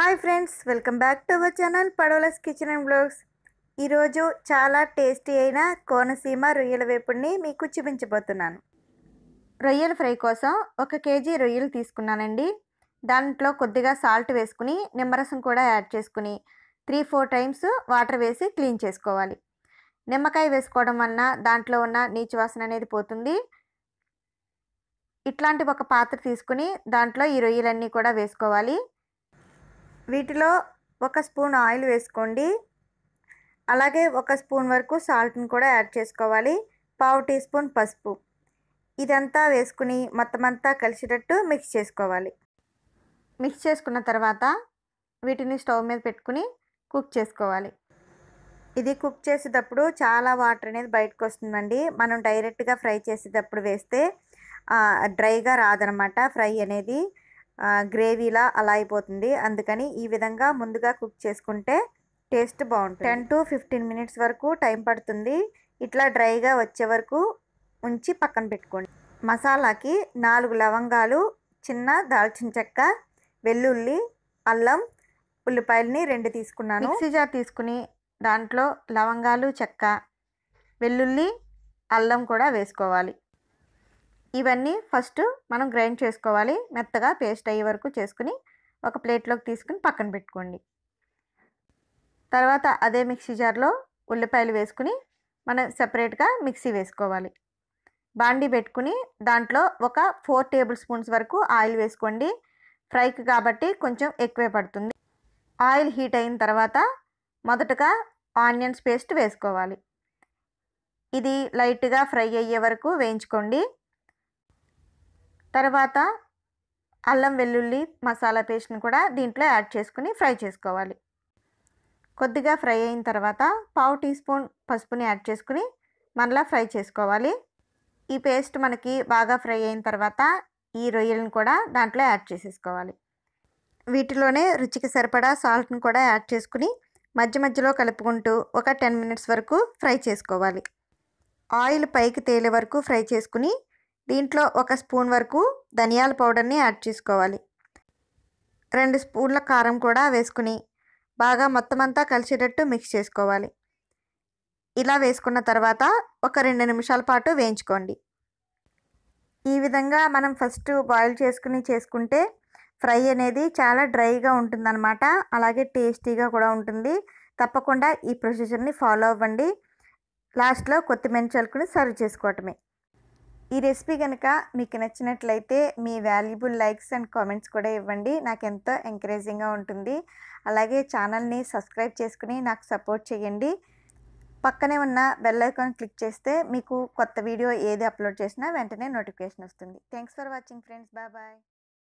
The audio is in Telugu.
hi friends welcome back to our channel పడవలస్ కిచెన్ అండ్ బ్లాగ్స్ ఈరోజు చాలా టేస్టీ అయిన కోనసీమ రొయ్యల వేపుడిని మీకు చూపించబోతున్నాను రొయ్యల ఫ్రై కోసం ఒక కేజీ రొయ్యలు తీసుకున్నానండి దాంట్లో కొద్దిగా సాల్ట్ వేసుకుని నిమ్మరసం కూడా యాడ్ చేసుకుని త్రీ ఫోర్ టైమ్స్ వాటర్ వేసి క్లీన్ చేసుకోవాలి నిమ్మకాయ వేసుకోవడం వలన దాంట్లో ఉన్న నీచు వాసన అనేది పోతుంది ఇట్లాంటి ఒక పాత్ర తీసుకుని దాంట్లో ఈ రొయ్యలన్నీ కూడా వేసుకోవాలి వీటిలో ఒక స్పూన్ ఆయిల్ వేసుకోండి అలాగే ఒక స్పూన్ వరకు సాల్ట్ని కూడా యాడ్ చేసుకోవాలి పావు టీ స్పూన్ పసుపు ఇదంతా వేసుకుని మొత్తం అంతా కలిసేటట్టు మిక్స్ చేసుకోవాలి మిక్స్ చేసుకున్న తర్వాత వీటిని స్టవ్ మీద పెట్టుకుని కుక్ చేసుకోవాలి ఇది కుక్ చేసేటప్పుడు చాలా వాటర్ అనేది బయటకు వస్తుందండి మనం డైరెక్ట్గా ఫ్రై చేసేటప్పుడు వేస్తే డ్రైగా రాదనమాట ఫ్రై అనేది గ్రేవీలా అలా అయిపోతుంది అందుకని ఈ విధంగా ముందుగా కుక్ చేసుకుంటే టేస్ట్ బాగుంటుంది టెన్ టు ఫిఫ్టీన్ మినిట్స్ వరకు టైం పడుతుంది ఇట్లా డ్రైగా వచ్చే వరకు ఉంచి పక్కన పెట్టుకోండి మసాలాకి నాలుగు లవంగాలు చిన్న దాల్చిన చెక్క వెల్లుల్లి అల్లం ఉల్లిపాయలని రెండు తీసుకున్నాను మిక్సీ జార్ తీసుకుని దాంట్లో లవంగాలు చెక్క వెల్లుల్లి అల్లం కూడా వేసుకోవాలి ఇవన్నీ ఫస్ట్ మనం గ్రైండ్ చేసుకోవాలి మెత్తగా పేస్ట్ అయ్యే వరకు చేసుకుని ఒక ప్లేట్లోకి తీసుకుని పక్కన పెట్టుకోండి తర్వాత అదే మిక్సీ జార్లో ఉల్లిపాయలు వేసుకుని మనం సపరేట్గా మిక్సీ వేసుకోవాలి బాండి పెట్టుకుని దాంట్లో ఒక ఫోర్ టేబుల్ స్పూన్స్ వరకు ఆయిల్ వేసుకోండి ఫ్రైకి కాబట్టి కొంచెం ఎక్కువే పడుతుంది ఆయిల్ హీట్ అయిన తర్వాత మొదటగా ఆనియన్స్ పేస్ట్ వేసుకోవాలి ఇది లైట్గా ఫ్రై అయ్యే వరకు వేయించుకోండి తర్వాత అల్లం వెల్లుల్లి మసాలా పేస్ట్ని కూడా దీంట్లో యాడ్ చేసుకుని ఫ్రై చేసుకోవాలి కొద్దిగా ఫ్రై అయిన తర్వాత పావు టీ స్పూన్ పసుపుని యాడ్ చేసుకుని మనలా ఫ్రై చేసుకోవాలి ఈ పేస్ట్ మనకి బాగా ఫ్రై అయిన తర్వాత ఈ రొయ్యలను కూడా దాంట్లో యాడ్ చేసేసుకోవాలి వీటిలోనే రుచికి సరిపడా సాల్ట్ని కూడా యాడ్ చేసుకుని మధ్య మధ్యలో కలుపుకుంటూ ఒక టెన్ మినిట్స్ వరకు ఫ్రై చేసుకోవాలి ఆయిల్ పైకి తేలే వరకు ఫ్రై చేసుకుని దీంట్లో ఒక స్పూన్ వరకు ధనియాల పౌడర్ని యాడ్ చేసుకోవాలి రెండు స్పూన్ల కారం కూడా వేసుకుని బాగా మొత్తం అంతా కలిసేటట్టు మిక్స్ చేసుకోవాలి ఇలా వేసుకున్న తర్వాత ఒక రెండు నిమిషాల పాటు వేయించుకోండి ఈ విధంగా మనం ఫస్ట్ బాయిల్ చేసుకుని చేసుకుంటే ఫ్రై అనేది చాలా డ్రైగా ఉంటుందన్నమాట అలాగే టేస్టీగా కూడా ఉంటుంది తప్పకుండా ఈ ప్రొసీజర్ని ఫాలో అవ్వండి లాస్ట్లో కొత్తిమీర చల్లుకుని సర్వ్ చేసుకోవటమే ఈ రెసిపీ కనుక మీకు నచ్చినట్లయితే మీ వాల్యుబుల్ లైక్స్ అండ్ కామెంట్స్ కూడా ఇవ్వండి నాకు ఎంతో ఎంకరేజింగ్గా ఉంటుంది అలాగే ఛానల్ని సబ్స్క్రైబ్ చేసుకుని నాకు సపోర్ట్ చేయండి పక్కనే ఉన్న బెల్ ఐకాన్ క్లిక్ చేస్తే మీకు కొత్త వీడియో ఏది అప్లోడ్ చేసినా వెంటనే నోటిఫికేషన్ వస్తుంది thanks for watching friends bye bye